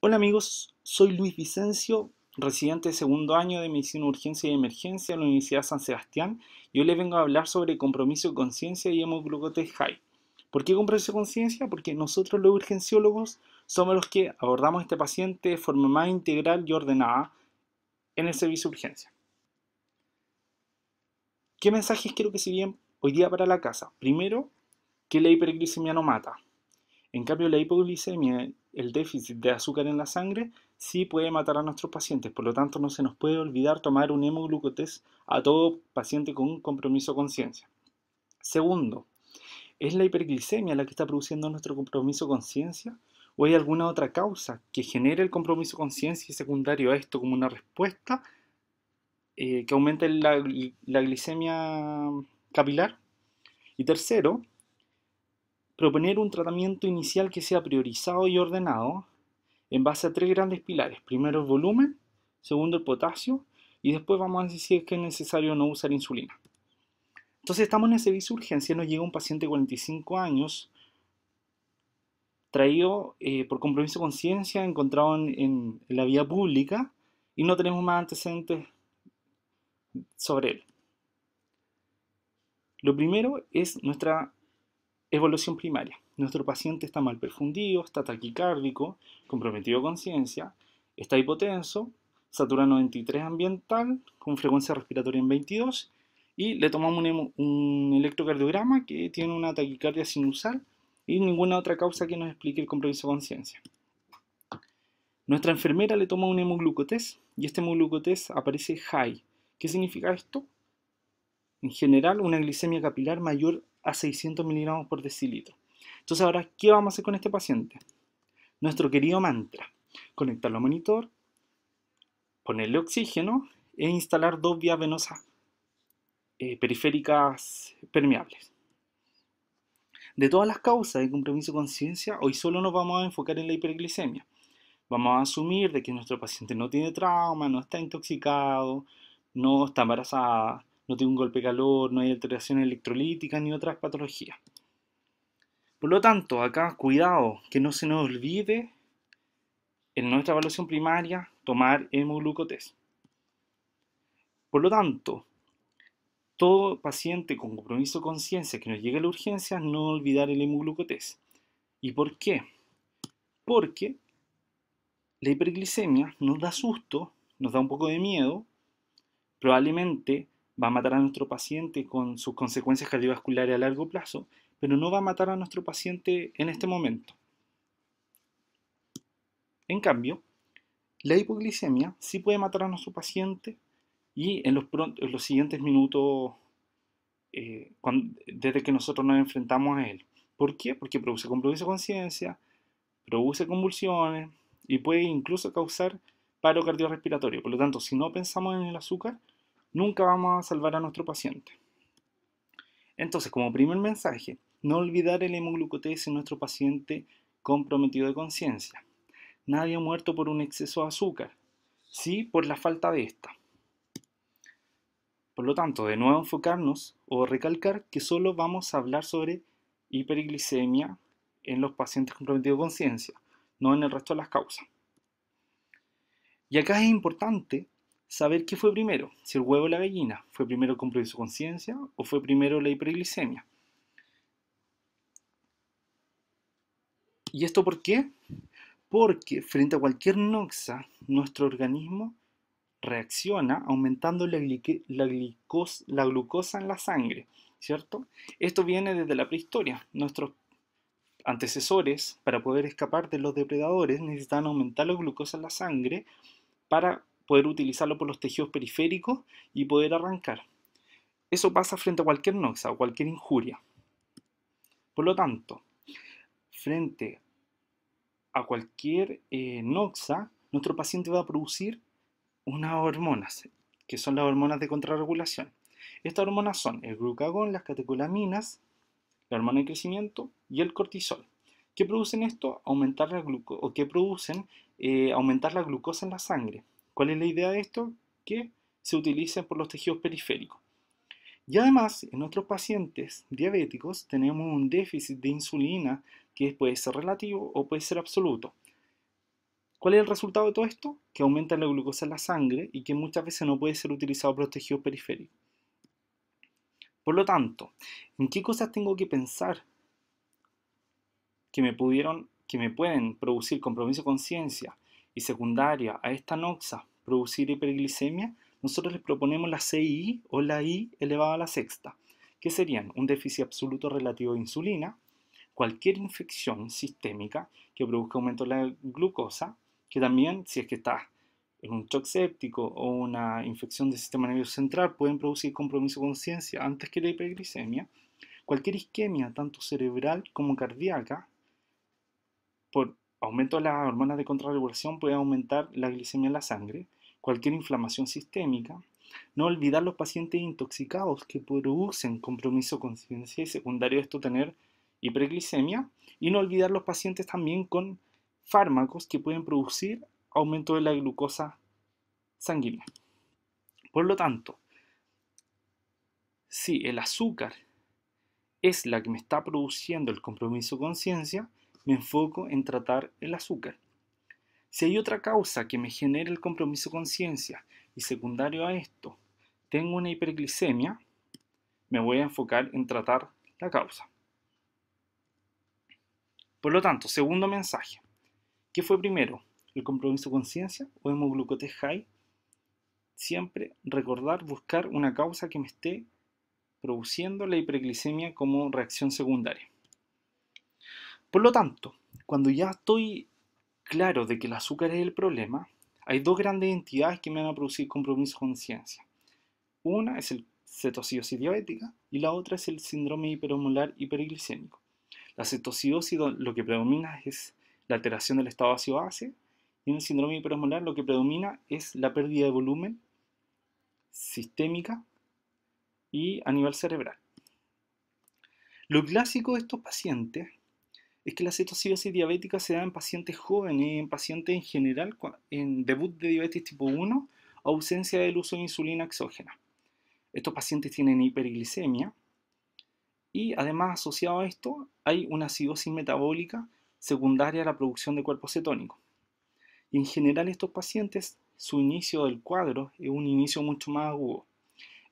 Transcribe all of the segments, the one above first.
Hola amigos, soy Luis Vicencio, residente de segundo año de Medicina Urgencia y Emergencia en la Universidad San Sebastián Yo hoy les vengo a hablar sobre compromiso conciencia y glucotest high. ¿Por qué compromiso conciencia? Porque nosotros los urgenciólogos somos los que abordamos a este paciente de forma más integral y ordenada en el servicio de urgencia. ¿Qué mensajes quiero que se bien hoy día para la casa? Primero, que la hiperglicemia no mata. En cambio, la hipoglicemia el déficit de azúcar en la sangre sí puede matar a nuestros pacientes. Por lo tanto, no se nos puede olvidar tomar un hemoglucotés a todo paciente con un compromiso conciencia. Segundo, ¿es la hiperglicemia la que está produciendo nuestro compromiso conciencia? ¿O hay alguna otra causa que genere el compromiso conciencia y secundario a esto como una respuesta eh, que aumente la, la glicemia capilar? Y tercero, proponer un tratamiento inicial que sea priorizado y ordenado en base a tres grandes pilares. Primero el volumen, segundo el potasio y después vamos a decir si es que es necesario no usar insulina. Entonces estamos en ese servicio de urgencia, nos llega un paciente de 45 años traído eh, por compromiso de conciencia, encontrado en, en, la vía pública y no tenemos más antecedentes sobre él. Lo primero es nuestra Evolución primaria. Nuestro paciente está mal perfundido, está taquicárdico, comprometido conciencia, está hipotenso, satura 93 ambiental, con frecuencia respiratoria en 22, y le tomamos un, electrocardiograma que tiene una taquicardia sinusal y ninguna otra causa que nos explique el compromiso conciencia. Nuestra enfermera le toma un hemoglucotés y este hemoglucotés aparece high. ¿Qué significa esto? En general, una glicemia capilar mayor a 600 miligramos por decilitro. Entonces ahora, ¿qué vamos a hacer con este paciente? Nuestro querido mantra, conectarlo al monitor, ponerle oxígeno e instalar dos vías venosas eh, periféricas permeables. De todas las causas de compromiso con hoy solo nos vamos a enfocar en la hiperglicemia. Vamos a asumir de que nuestro paciente no tiene trauma, no está intoxicado, no está embarazada, no tengo un golpe de calor, no hay alteraciones electrolíticas ni otras patologías. Por lo tanto, acá cuidado, que no se nos olvide en nuestra evaluación primaria tomar hemoglucotés. Por lo tanto, todo paciente con compromiso de conciencia que nos llegue a la urgencia, no olvidar el hemoglucotés. ¿Y por qué? Porque la hiperglicemia nos da susto, nos da un poco de miedo, probablemente va a matar a nuestro paciente con sus consecuencias cardiovasculares a largo plazo, pero no va a matar a nuestro paciente en este momento. En cambio, la hipoglicemia sí puede matar a nuestro paciente y en los, siguientes minutos, eh, desde que nosotros nos enfrentamos a él. ¿Por qué? Porque produce compromiso conciencia, produce convulsiones y puede incluso causar paro cardiorrespiratorio. Por lo tanto, si no pensamos en el azúcar, nunca vamos a salvar a nuestro paciente. Entonces, como primer mensaje, no olvidar el hemoglucotés en nuestro paciente comprometido de conciencia. Nadie ha muerto por un exceso de azúcar, sí por la falta de esta. Por lo tanto, de nuevo enfocarnos o recalcar que solo vamos a hablar sobre hiperglicemia en los pacientes comprometidos de conciencia, no en el resto de las causas. Y acá es importante saber qué fue primero, si el huevo o la gallina. ¿Fue primero el su conciencia o fue primero la hiperglicemia? ¿Y esto por qué? Porque frente a cualquier noxa, nuestro organismo reacciona aumentando la, la glucosa en la sangre, ¿cierto? Esto viene desde la prehistoria. Nuestros antecesores, para poder escapar de los depredadores, necesitaban aumentar la glucosa en la sangre para poder utilizarlo por los tejidos periféricos y poder arrancar. Eso pasa frente a cualquier noxa o cualquier injuria. Por lo tanto, frente a cualquier eh, noxa, nuestro paciente va a producir unas hormonas, que son las hormonas de contrarregulación. Estas hormonas son el glucagón, las catecolaminas, la hormona de crecimiento y el cortisol. ¿Qué producen esto? Aumentar la, o producen, eh, aumentar la glucosa en la sangre. ¿Cuál es la idea de esto? Que se utilicen por los tejidos periféricos. Y además, en nuestros pacientes diabéticos tenemos un déficit de insulina que puede ser relativo o puede ser absoluto. ¿Cuál es el resultado de todo esto? Que aumenta la glucosa en la sangre y que muchas veces no puede ser utilizado por los tejidos periféricos. Por lo tanto, ¿en qué cosas tengo que pensar que me, pudieron, que me pueden producir compromiso de conciencia y secundaria a esta noxa producir hiperglicemia, nosotros les proponemos la CI o la I elevada a la sexta, que serían un déficit absoluto relativo de insulina, cualquier infección sistémica que produzca aumento de la glucosa, que también si es que está en un shock séptico o una infección del sistema nervioso central pueden producir compromiso de conciencia antes que la hiperglicemia, cualquier isquemia, tanto cerebral como cardíaca, por aumento de las hormonas de contrarregulación puede aumentar la glicemia en la sangre, cualquier inflamación sistémica, no olvidar los pacientes intoxicados que producen compromiso conciencia y secundario esto tener hiperglicemia, y no olvidar los pacientes también con fármacos que pueden producir aumento de la glucosa sanguínea. Por lo tanto, si el azúcar es la que me está produciendo el compromiso conciencia, me enfoco en tratar el azúcar. Si hay otra causa que me genere el compromiso conciencia y secundario a esto, tengo una hiperglicemia, me voy a enfocar en tratar la causa. Por lo tanto, segundo mensaje. ¿Qué fue primero? ¿El compromiso conciencia o hemoglucote high? Siempre recordar buscar una causa que me esté produciendo la hiperglicemia como reacción secundaria. Por lo tanto, cuando ya estoy claro de que el azúcar es el problema, hay dos grandes entidades que me van a producir compromiso con ciencia. Una es el cetocidosis diabética y la otra es el síndrome hiperomolar hiperglicémico. La cetocidosis lo que predomina es la alteración del estado ácido base y en el síndrome hiperomolar lo que predomina es la pérdida de volumen sistémica y a nivel cerebral. Lo clásico de estos pacientes es que la cetoacidosis diabética se da en pacientes jóvenes, y en pacientes en general, en debut de diabetes tipo 1, ausencia del uso de insulina exógena. Estos pacientes tienen hiperglicemia y además asociado a esto hay una acidosis metabólica secundaria a la producción de cuerpo cetónico. Y en general estos pacientes, su inicio del cuadro es un inicio mucho más agudo.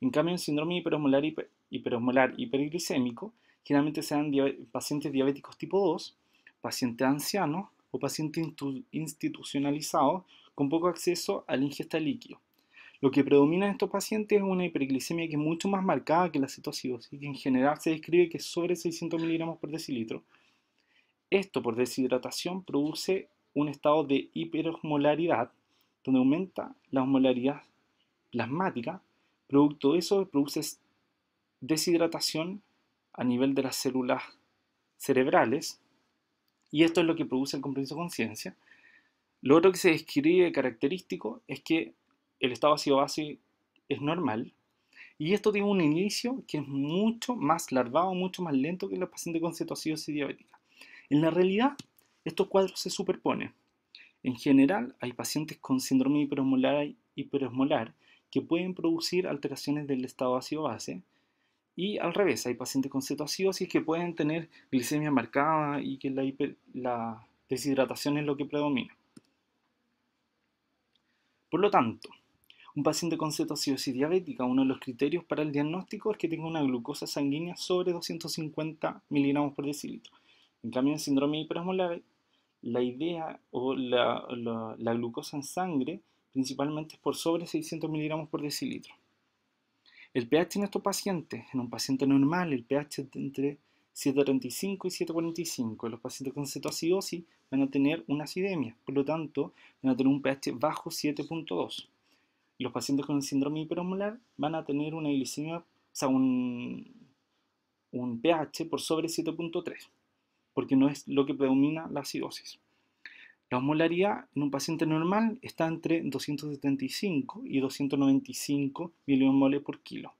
En cambio, en síndrome hiperosmolar, hiperosmolar hiperglicémico, generalmente sean pacientes diabéticos tipo 2, pacientes ancianos o pacientes institucionalizados con poco acceso a la ingesta líquido. Lo que predomina en estos pacientes es una hiperglicemia que es mucho más marcada que la cetoacidosis y que en general se describe que es sobre 600 miligramos por decilitro. Esto por deshidratación produce un estado de hiperosmolaridad, donde aumenta la osmolaridad plasmática. Producto de eso produce deshidratación a nivel de las células cerebrales, y esto es lo que produce el compromiso de conciencia. Lo otro que se describe característico es que el estado ácido base es normal, y esto tiene un inicio que es mucho más larvado, mucho más lento que en los pacientes con cetoacidosis diabética. En la realidad, estos cuadros se superponen. En general, hay pacientes con síndrome hiperosmolar, hiperosmolar que pueden producir alteraciones del estado ácido base, y al revés, hay pacientes con cetoacidosis que pueden tener glicemia marcada y que la, deshidratación es lo que predomina. Por lo tanto, un paciente con cetoacidosis diabética, uno de los criterios para el diagnóstico es que tenga una glucosa sanguínea sobre 250 miligramos por decilitro. En cambio, en síndrome hiperosmolar, la idea o la, la glucosa en sangre principalmente es por sobre 600 miligramos por decilitro. El pH en estos pacientes, en un paciente normal, el pH es entre 7.35 y 7.45. Los pacientes con cetoacidosis van a tener una acidemia, por lo tanto van a tener un pH bajo 7.2. Los pacientes con el síndrome hiperomolar van a tener una glicemia, o sea, un, un pH por sobre 7.3, porque no es lo que predomina la acidosis. La osmolaridad en un paciente normal está entre 275 y 295 milimoles por kilo.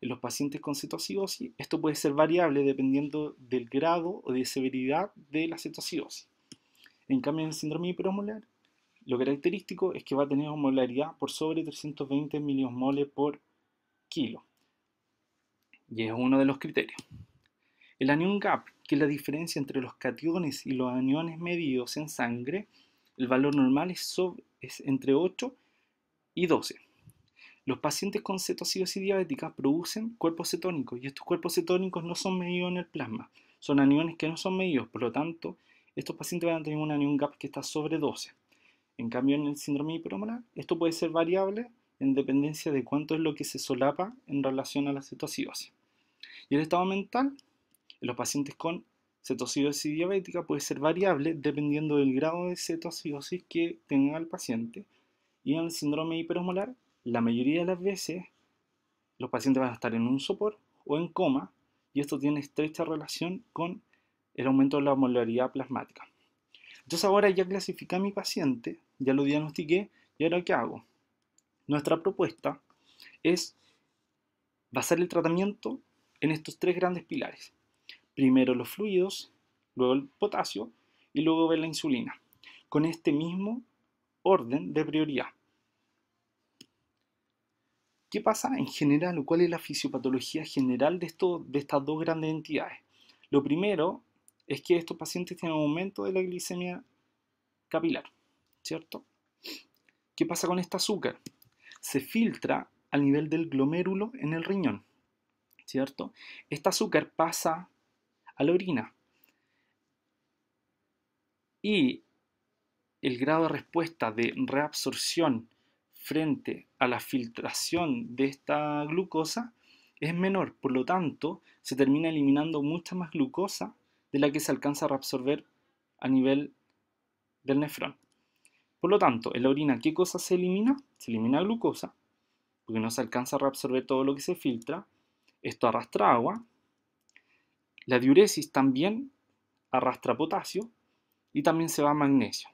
En los pacientes con cetoacidosis, esto puede ser variable dependiendo del grado o de severidad de la cetoacidosis. En cambio, en síndrome hiperosmolar, lo característico es que va a tener osmolaridad por sobre 320 mmol por kilo. Y es uno de los criterios. El anión gap que la diferencia entre los cationes y los aniones medidos en sangre, el valor normal es, entre 8 y 12. Los pacientes con cetosis diabética producen cuerpos cetónicos y estos cuerpos cetónicos no son medidos en el plasma, son aniones que no son medidos, por lo tanto, estos pacientes van a tener un anión gap que está sobre 12. En cambio, en el síndrome hiperomolar, esto puede ser variable en dependencia de cuánto es lo que se solapa en relación a la cetosis. Y el estado mental en los pacientes con cetosis diabética puede ser variable dependiendo del grado de cetosis que tenga el paciente. Y en el síndrome hiperosmolar, la mayoría de las veces los pacientes van a estar en un sopor o en coma y esto tiene estrecha relación con el aumento de la molaridad plasmática. Entonces ahora ya clasificé a mi paciente, ya lo diagnostiqué y ahora ¿qué hago? Nuestra propuesta es basar el tratamiento en estos tres grandes pilares primero los fluidos, luego el potasio y luego ver la insulina, con este mismo orden de prioridad. ¿Qué pasa en general o cuál es la fisiopatología general de, de estas dos grandes entidades? Lo primero es que estos pacientes tienen un aumento de la glicemia capilar, ¿cierto? ¿Qué pasa con este azúcar? Se filtra al nivel del glomérulo en el riñón, ¿cierto? Este azúcar pasa a la orina. Y el grado de respuesta de reabsorción frente a la filtración de esta glucosa es menor, por lo tanto se termina eliminando mucha más glucosa de la que se alcanza a reabsorber a nivel del nefrón. Por lo tanto, en la orina, ¿qué cosa se elimina? Se elimina glucosa, porque no se alcanza a reabsorber todo lo que se filtra. Esto arrastra agua, la diuresis también arrastra potasio y también se va magnesio.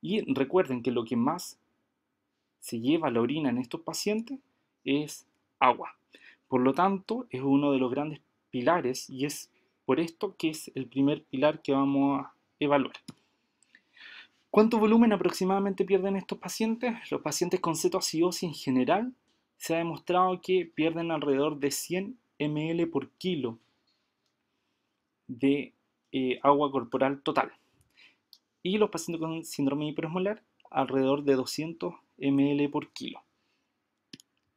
Y recuerden que lo que más se lleva la orina en estos pacientes es agua. Por lo tanto, es uno de los grandes pilares y es por esto que es el primer pilar que vamos a evaluar. ¿Cuánto volumen aproximadamente pierden estos pacientes? Los pacientes con cetoacidosis en general se ha demostrado que pierden alrededor de 100 ml por kilo de eh, agua corporal total. Y los pacientes con síndrome hiperosmolar alrededor de 200 ml por kilo.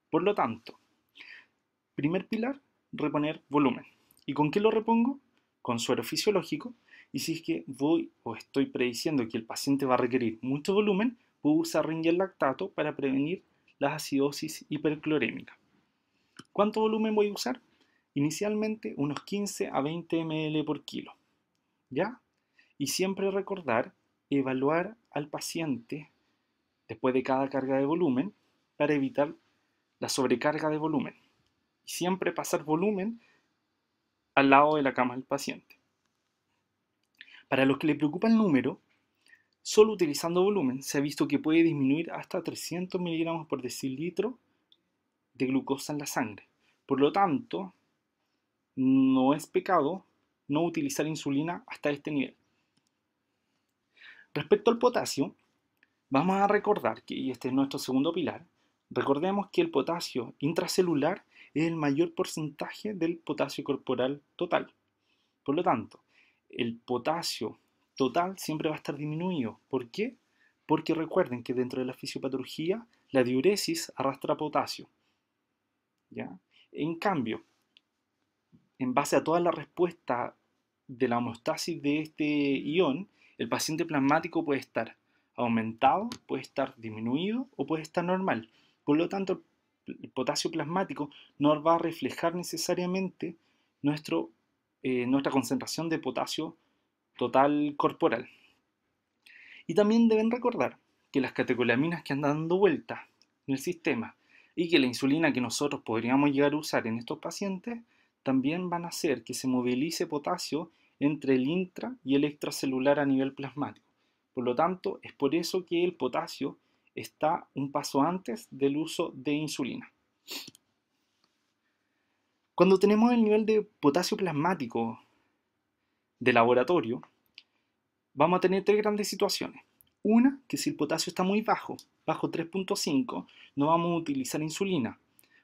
Por lo tanto, primer pilar, reponer volumen. ¿Y con qué lo repongo? Con suero fisiológico. Y si es que voy o estoy prediciendo que el paciente va a requerir mucho volumen, puedo usar ringel lactato para prevenir la acidosis hiperclorémica. ¿Cuánto volumen voy a usar? Inicialmente unos 15 a 20 ml por kilo. ¿Ya? Y siempre recordar evaluar al paciente después de cada carga de volumen para evitar la sobrecarga de volumen. Y siempre pasar volumen al lado de la cama del paciente. Para los que le preocupa el número, solo utilizando volumen se ha visto que puede disminuir hasta 300 miligramos por decilitro de glucosa en la sangre. Por lo tanto, no es pecado no utilizar insulina hasta este nivel. Respecto al potasio, vamos a recordar que, y este es nuestro segundo pilar, recordemos que el potasio intracelular es el mayor porcentaje del potasio corporal total. Por lo tanto, el potasio total siempre va a estar disminuido. ¿Por qué? Porque recuerden que dentro de la fisiopatología la diuresis arrastra potasio. ¿ya? En cambio, en base a toda la respuesta de la homeostasis de este ión, el paciente plasmático puede estar aumentado, puede estar disminuido o puede estar normal. Por lo tanto, el potasio plasmático no va a reflejar necesariamente eh, nuestra concentración de potasio total corporal. Y también deben recordar que las catecolaminas que andan dando vueltas en el sistema y que la insulina que nosotros podríamos llegar a usar en estos pacientes también van a hacer que se movilice potasio entre el intra y el extracelular a nivel plasmático. Por lo tanto, es por eso que el potasio está un paso antes del uso de insulina. Cuando tenemos el nivel de potasio plasmático de laboratorio, vamos a tener tres grandes situaciones. Una, que si el potasio está muy bajo, bajo 3.5, no vamos a utilizar insulina,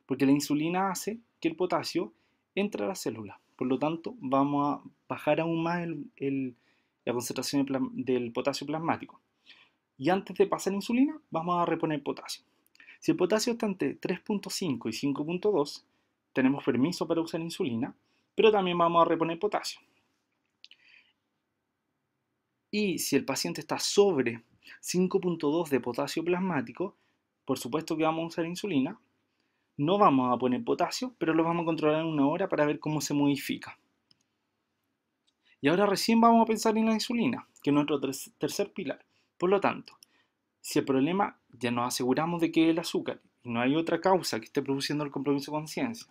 porque la insulina hace que el potasio entra a la célula. Por lo tanto, vamos a bajar aún más la concentración del potasio plasmático. Y antes de pasar insulina, vamos a reponer potasio. Si el potasio está entre 3.5 y 5.2, tenemos permiso para usar insulina, pero también vamos a reponer potasio. Y si el paciente está sobre 5.2 de potasio plasmático, por supuesto que vamos a usar insulina, no vamos a poner potasio, pero lo vamos a controlar en una hora para ver cómo se modifica. Y ahora recién vamos a pensar en la insulina, que es nuestro tercer pilar. Por lo tanto, si el problema ya nos aseguramos de que es el azúcar y no hay otra causa que esté produciendo el compromiso de conciencia,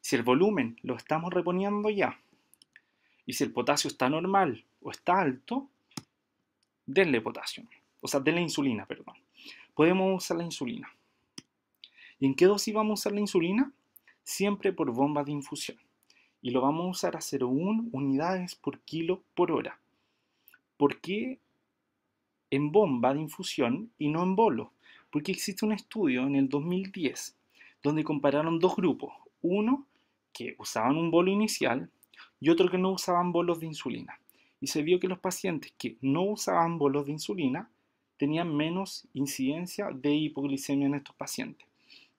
si el volumen lo estamos reponiendo ya y si el potasio está normal o está alto, denle potasio, o sea, denle insulina, perdón. Podemos usar la insulina. ¿Y en qué dosis vamos a usar la insulina? Siempre por bomba de infusión. Y lo vamos a usar a 0,1 unidades por kilo por hora. ¿Por qué en bomba de infusión y no en bolo? Porque existe un estudio en el 2010 donde compararon dos grupos. Uno que usaban un bolo inicial y otro que no usaban bolos de insulina. Y se vio que los pacientes que no usaban bolos de insulina tenían menos incidencia de hipoglicemia en estos pacientes.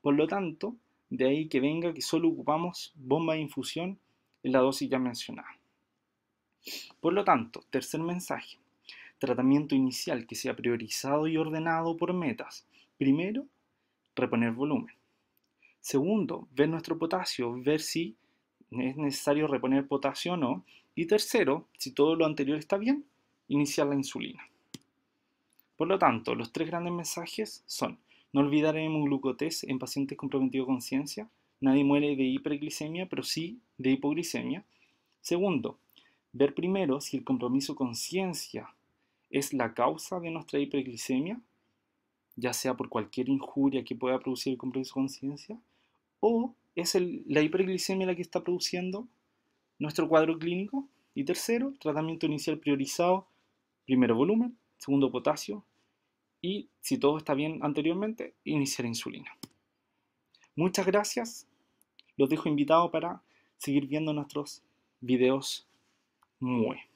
Por lo tanto, de ahí que venga que solo ocupamos bomba de infusión en la dosis ya mencionada. Por lo tanto, tercer mensaje, tratamiento inicial que sea priorizado y ordenado por metas. Primero, reponer volumen. Segundo, ver nuestro potasio, ver si es necesario reponer potasio o no. Y tercero, si todo lo anterior está bien, iniciar la insulina. Por lo tanto, los tres grandes mensajes son no olvidar el en pacientes comprometidos con ciencia. Nadie muere de hiperglicemia, pero sí de hipoglicemia. Segundo, ver primero si el compromiso con ciencia es la causa de nuestra hiperglicemia, ya sea por cualquier injuria que pueda producir el compromiso con ciencia, o es la hiperglicemia la que está produciendo nuestro cuadro clínico. Y tercero, tratamiento inicial priorizado, primero volumen, segundo potasio, y si todo está bien anteriormente, iniciar insulina. Muchas gracias. Los dejo invitados para seguir viendo nuestros videos Muy.